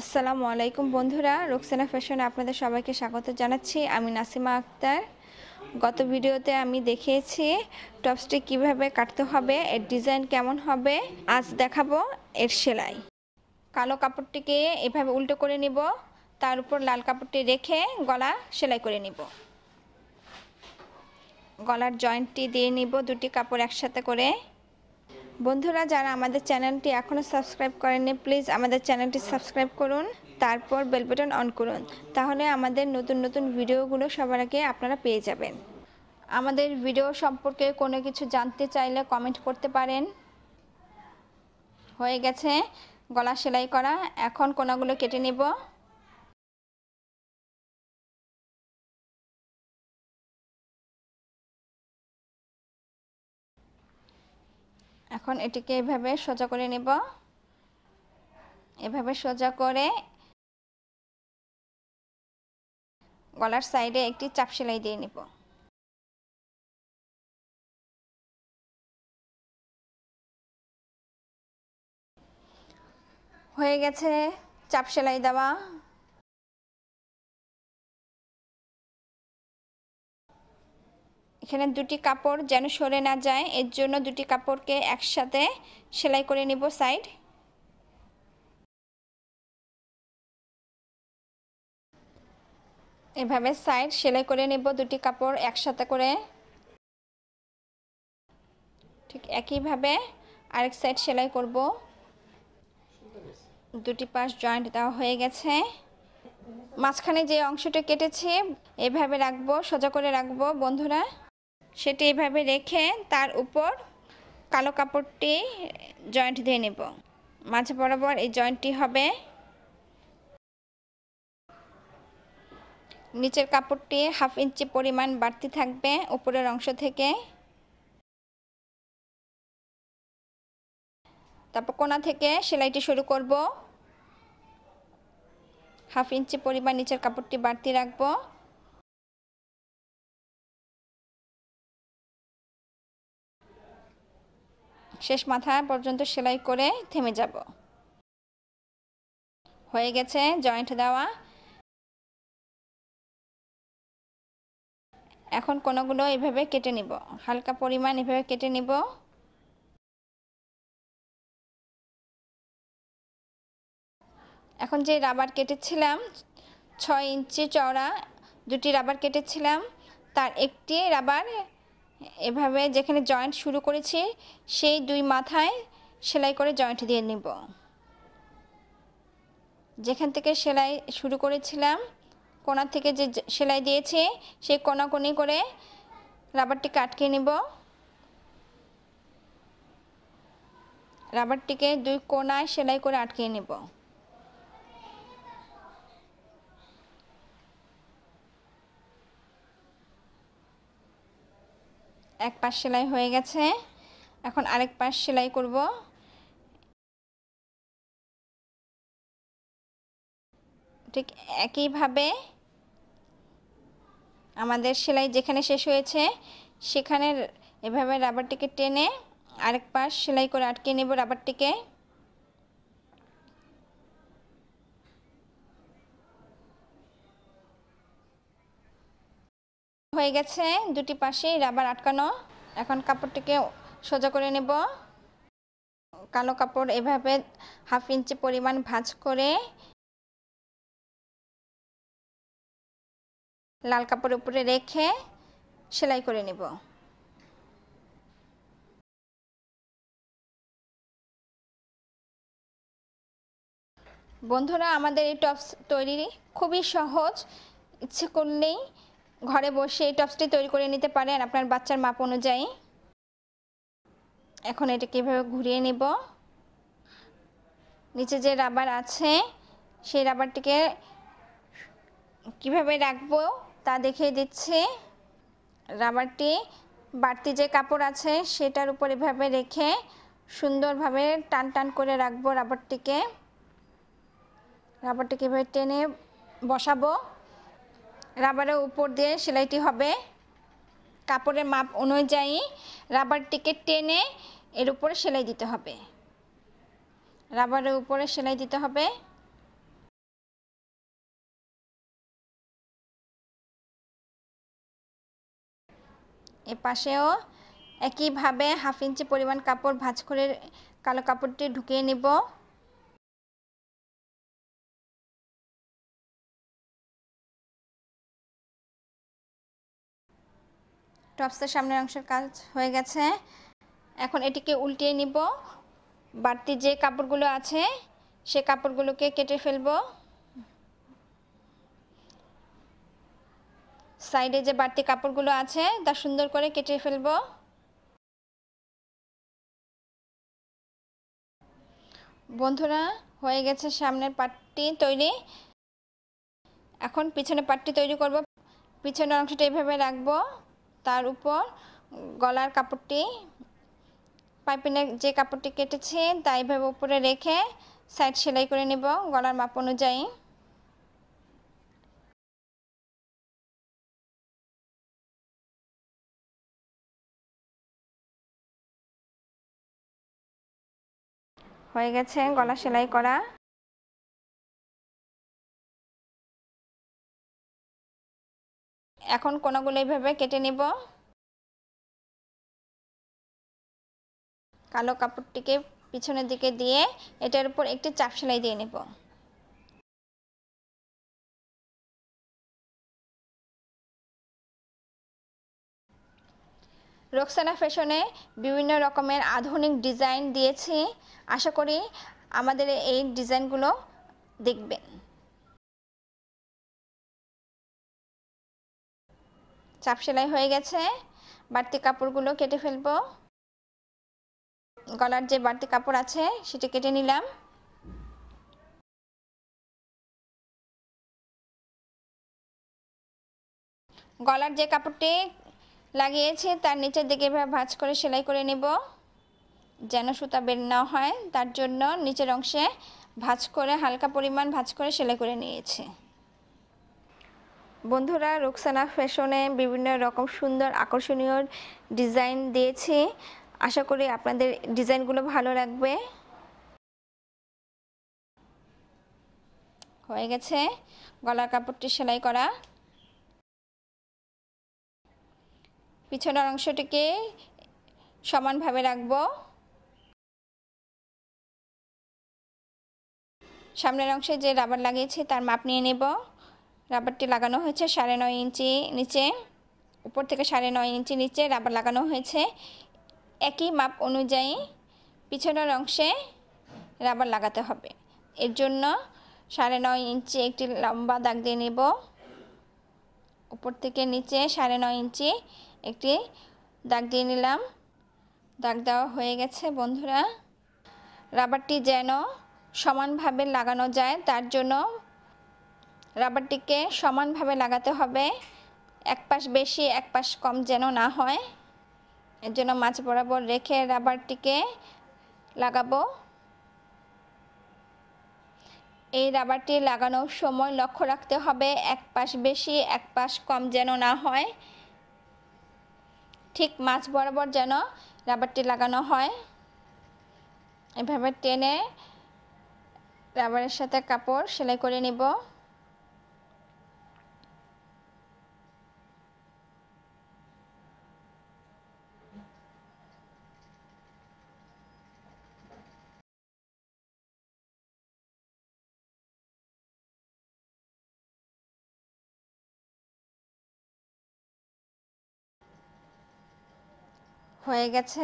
আসসালামু আলাইকুম বন্ধুরা রোকসানা ফ্যাশনে আপনাদের সবাইকে স্বাগত জানাচ্ছি আমি নাসিমা আক্তার গত ভিডিওতে আমি দেখিয়েছি টপসটি কিভাবে কাটতে হবে এর ডিজাইন কেমন হবে আজ দেখাবো এর সেলাই কালো কাপড়টিকে এভাবে উল্টো করে নিব তার উপর লাল কাপড়টি রেখে গলা সেলাই করে নিব গলার জয়েন্টটি দিয়ে নিব দুটি কাপড় একসাথে করে বন্ধুরা যারা আমাদের চ্যানেলটি এখনও সাবস্ক্রাইব করেননি প্লিজ আমাদের চ্যানেলটি সাবস্ক্রাইব করুন তারপর বেলবটন অন করুন তাহলে আমাদের নতুন নতুন ভিডিওগুলো সবার আগে আপনারা পেয়ে যাবেন আমাদের ভিডিও সম্পর্কে কোনো কিছু জানতে চাইলে কমেন্ট করতে পারেন হয়ে গেছে গলা সেলাই করা এখন কোনাগুলো কেটে নেব এখন এটিকে এভাবে সোজা করে নেব এভাবে সোজা করে গলার সাইডে একটি চাপ সেলাই দিয়ে নেব হয়ে গেছে চাপ সেলাই দেওয়া এখানে দুটি কাপড় যেন সরে না যায় এর জন্য দুটি কাপড়কে একসাথে সেলাই করে নিব সাইড এভাবে সাইড সেলাই করে নেব দুটি কাপড় একসাথে করে ঠিক একইভাবে আরেক সাইড সেলাই করব দুটি পাশ জয়েন্ট দেওয়া হয়ে গেছে মাঝখানে যে অংশটা কেটেছে এভাবে রাখবো সোজা করে রাখবো বন্ধুরা সেটি এভাবে রেখে তার উপর কালো কাপড়টি জয়েন্ট দিয়ে নেব মাঝে বরাবর এই জয়েন্টটি হবে নিচের কাপড়টি হাফ ইঞ্চি পরিমাণ বাড়তি থাকবে উপরের অংশ থেকে তারপর কোনা থেকে সেলাইটি শুরু করব হাফ ইঞ্চি পরিমাণ নিচের কাপড়টি বাড়তি রাখবো শেষ মাথা পর্যন্ত সেলাই করে থেমে যাব হয়ে গেছে জয়েন্ট দেওয়া এখন কোনোগুলো এভাবে কেটে নিব হালকা পরিমাণ এভাবে কেটে নিব এখন যে রাবার কেটেছিলাম ছয় ইঞ্চি চওড়া দুটি রাবার কেটেছিলাম তার একটি রাবার এভাবে যেখানে জয়েন্ট শুরু করেছি সেই দুই মাথায় সেলাই করে জয়েন্ট দিয়ে নিব যেখান থেকে সেলাই শুরু করেছিলাম কোনা থেকে যে সেলাই দিয়েছি সেই কোনাকোনি করে রাবারটিকে আটকে নিব রাবারটিকে দুই কোনায় সেলাই করে আটকে নেব এক পাশ সেলাই হয়ে গেছে এখন আরেক পাশ সেলাই করব ঠিক একইভাবে আমাদের সেলাই যেখানে শেষ হয়েছে সেখানে এভাবে রাবারটিকে টেনে আরেক পাশ সেলাই করে আটকে নেব রাবারটিকে হয়ে গেছে দুটি পাশে রাবার আটকানো এখন কাপড়টিকে সোজা করে নেব কালো কাপড় এভাবে হাফ ইঞ্চি পরিমাণ ভাঁজ করে লাল কাপড় উপরে রেখে সেলাই করে নেব বন্ধুরা আমাদের এই টপস তৈরি খুবই সহজ ইচ্ছে করলেই ঘরে বসে এই টপসটি তৈরি করে নিতে পারেন আপনার বাচ্চার মাপ অনুযায়ী এখন এটাকে এভাবে ঘুরিয়ে নেব নিচে যে রাবার আছে সেই রাবারটিকে কিভাবে রাখবো তা দেখিয়ে দিচ্ছি রাবারটি বাড়তি যে কাপড় আছে সেটার উপর এভাবে রেখে সুন্দরভাবে টান টান করে রাখবো রাবারটিকে রাবারটিকে এভাবে টেনে বসাবো রাবারের উপর দিয়ে সেলাইটি হবে কাপড়ের মাপ অনুযায়ী রাবারটিকে টেনে এর উপরে সেলাই দিতে হবে রাবারের উপরে সেলাই দিতে হবে এ পাশেও একইভাবে হাফ ইঞ্চি পরিমাণ কাপড় ভাঁজ করে কালো কাপড়টি ঢুকিয়ে নিব টপসের সামনের অংশের কাজ হয়ে গেছে এখন এটিকে উল্টিয়ে নিব বাড়তি যে কাপড়গুলো আছে সে কাপড়গুলোকে কেটে ফেলব সাইডে যে বাড়তি কাপড়গুলো আছে তা সুন্দর করে কেটে ফেলব বন্ধুরা হয়ে গেছে সামনের পাটটি তৈরি এখন পিছনে পাটটি তৈরি করব পিছনের অংশটা এইভাবে রাখবো তার উপর গলার কাপড়টি পাইপিনে যে কাপড়টি কেটেছে তা এভাবে উপরে রেখে সাইড সেলাই করে নেব গলার মাপ অনুযায়ী হয়ে গেছে গলা সেলাই করা এখন কোনাগুলো এইভাবে কেটে নিব কালো কাপড়টিকে পিছনের দিকে দিয়ে এটার উপর একটি চাপ সেলাই দিয়ে নেব রোকসানা ফ্যাশনে বিভিন্ন রকমের আধুনিক ডিজাইন দিয়েছি আশা করি আমাদের এই ডিজাইনগুলো দেখবেন চাপ সেলাই হয়ে গেছে বাড়তি কাপড়গুলো কেটে ফেলবো গলার যে বাড়তি কাপড় আছে সেটি কেটে নিলাম গলার যে কাপড়টি লাগিয়েছে তার নিচের দিকে এভাবে ভাঁজ করে সেলাই করে নেব যেন সুতা বের না হয় তার জন্য নিচের অংশে ভাঁজ করে হালকা পরিমাণ ভাঁজ করে সেলাই করে নিয়েছে বন্ধুরা রোকসানা ফ্যাশনে বিভিন্ন রকম সুন্দর আকর্ষণীয় ডিজাইন দিয়েছে আশা করি আপনাদের ডিজাইনগুলো ভালো লাগবে হয়ে গেছে গলার কাপড়টি সেলাই করা পিছনের অংশটিকে সমানভাবে রাখবো সামনের অংশে যে রাবার লাগিয়েছে তার মাপ নিয়ে নেব রাবারটি লাগানো হয়েছে সাড়ে নয় ইঞ্চি নিচে উপর থেকে সাড়ে নয় ইঞ্চি নিচে রাবার লাগানো হয়েছে একই মাপ অনুযায়ী পিছনের অংশে রাবার লাগাতে হবে এর জন্য সাড়ে নয় ইঞ্চি একটি লম্বা দাগ দিয়ে নেব উপর থেকে নিচে সাড়ে নয় ইঞ্চি একটি দাগ দিয়ে নিলাম দাগ দেওয়া হয়ে গেছে বন্ধুরা রাবারটি যেন সমানভাবে লাগানো যায় তার জন্য রাবারটিকে সমানভাবে লাগাতে হবে এক পাশ বেশি এক পাশ কম যেন না হয় এর জন্য মাছ বরাবর রেখে রাবারটিকে লাগাবো এই রাবারটি লাগানোর সময় লক্ষ্য রাখতে হবে এক পাশ বেশি এক পাশ কম যেন না হয় ঠিক মাছ বরাবর যেন রাবারটি লাগানো হয় এভাবে টেনে রাবারের সাথে কাপড় সেলাই করে নিব হয়ে গেছে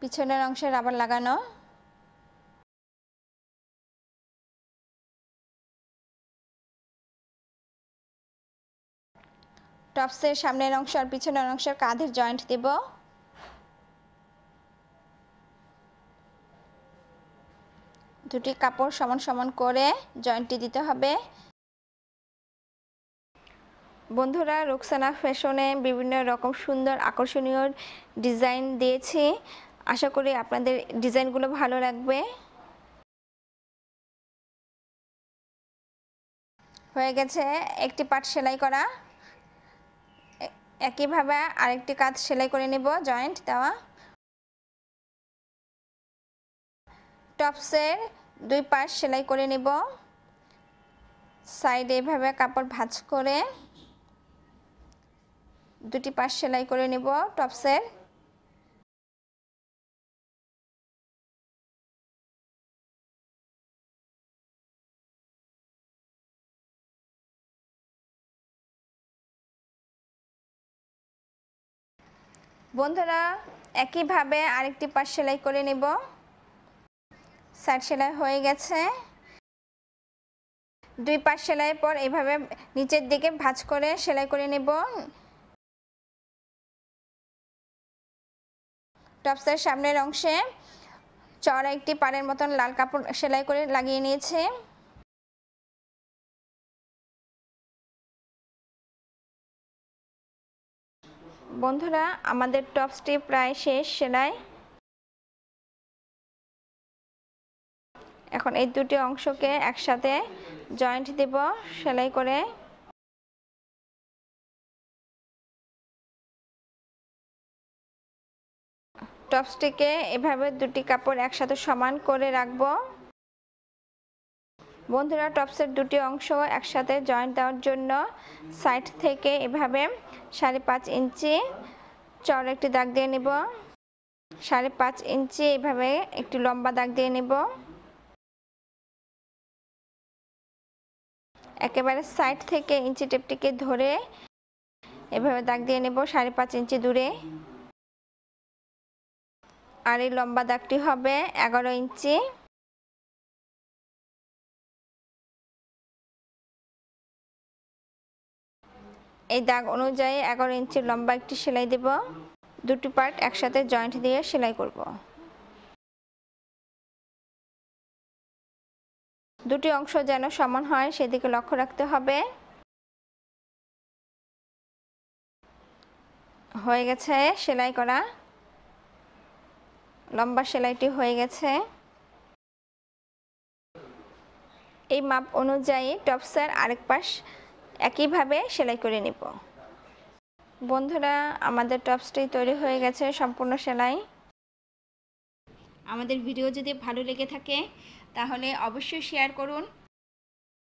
পিছনের অংশে রাবার লাগানো টপসের সামনের অংশ আর পিছনের অংশের কাঁধের জয়েন্ট দেব দুটি কাপড় সমান সমান করে জয়েন্টটি দিতে হবে বন্ধুরা রোকসানা ফ্যাশনে বিভিন্ন রকম সুন্দর আকর্ষণীয় ডিজাইন দিয়েছি আশা করি আপনাদের ডিজাইনগুলো ভালো লাগবে হয়ে গেছে একটি পাট সেলাই করা একইভাবে আরেকটি কাজ সেলাই করে নেব জয়েন্ট দেওয়া টপসের দুই পাশ সেলাই করে নেব সাইডে এভাবে কাপড় ভাঁজ করে দুটি পাশ সেলাই করে নেব টপসের বন্ধুরা একইভাবে আরেকটি পাশ সেলাই করে নেব সাইড সেলাই হয়ে গেছে দুই পাশ সেলাইয়ের পর এইভাবে নিচের দিকে ভাঁজ করে সেলাই করে নেব টপসের সামনের অংশে চড়া একটি পাড়ের মতন লাল কাপড় সেলাই করে লাগিয়ে নিয়েছে বন্ধুরা আমাদের টপসটি প্রায় শেষ সেলাই এখন এই দুটি অংশকে একসাথে জয়েন্ট দেব সেলাই করে টপসটিকে এভাবে দুটি কাপড় একসাথে সমান করে রাখব বন্ধুরা টপসের দুটি অংশ একসাথে জয়েন্ট দেওয়ার জন্য সাইড থেকে এভাবে সাড়ে পাঁচ ইঞ্চি চড় একটি দাগ দিয়ে নেব সাড়ে পাঁচ ইঞ্চি এভাবে একটি লম্বা দাগ দিয়ে নেব একেবারে সাইড থেকে ইঞ্চি টেপটিকে ধরে এভাবে দাগ দিয়ে নেব সাড়ে পাঁচ ইঞ্চি দূরে আর এই লম্বা দাগটি হবে এগারো ইঞ্চি এই দাগ অনুযায়ী এগারো ইঞ্চি লম্বা একটি সেলাই দেব দুটি পার্ট একসাথে জয়েন্ট দিয়ে সেলাই করব দুটি অংশ যেন সমান হয় সেদিকে লক্ষ্য রাখতে হবে হয়ে গেছে সেলাই করা লম্বা সেলাইটি হয়ে গেছে এই মাপ অনুযায়ী টপসার আরেক পাশ একইভাবে সেলাই করে নিব বন্ধুরা আমাদের টপসটি তৈরি হয়ে গেছে সম্পূর্ণ সেলাই আমাদের ভিডিও যদি ভালো লেগে থাকে তাহলে অবশ্যই শেয়ার করুন